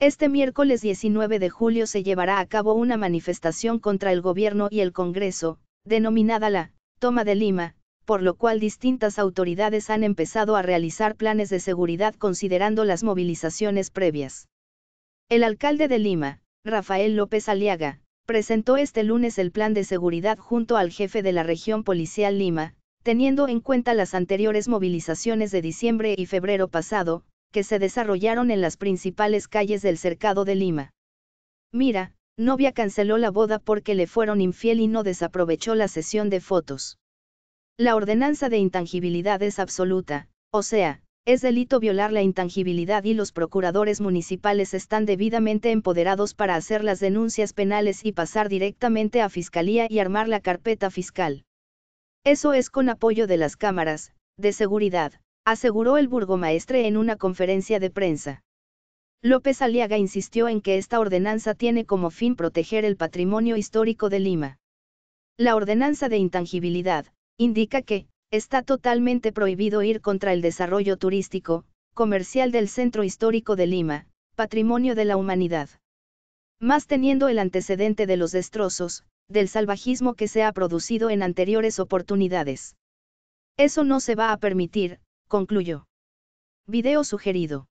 Este miércoles 19 de julio se llevará a cabo una manifestación contra el gobierno y el Congreso, denominada la Toma de Lima, por lo cual distintas autoridades han empezado a realizar planes de seguridad considerando las movilizaciones previas. El alcalde de Lima, Rafael López Aliaga, presentó este lunes el plan de seguridad junto al jefe de la región policial Lima, teniendo en cuenta las anteriores movilizaciones de diciembre y febrero pasado, que se desarrollaron en las principales calles del cercado de Lima. Mira, novia canceló la boda porque le fueron infiel y no desaprovechó la sesión de fotos. La ordenanza de intangibilidad es absoluta, o sea, es delito violar la intangibilidad y los procuradores municipales están debidamente empoderados para hacer las denuncias penales y pasar directamente a fiscalía y armar la carpeta fiscal. Eso es con apoyo de las cámaras, de seguridad, aseguró el burgomaestre en una conferencia de prensa. López Aliaga insistió en que esta ordenanza tiene como fin proteger el patrimonio histórico de Lima. La ordenanza de intangibilidad, indica que, está totalmente prohibido ir contra el desarrollo turístico, comercial del centro histórico de Lima, patrimonio de la humanidad. Más teniendo el antecedente de los destrozos, del salvajismo que se ha producido en anteriores oportunidades. Eso no se va a permitir, Concluyo. Video sugerido.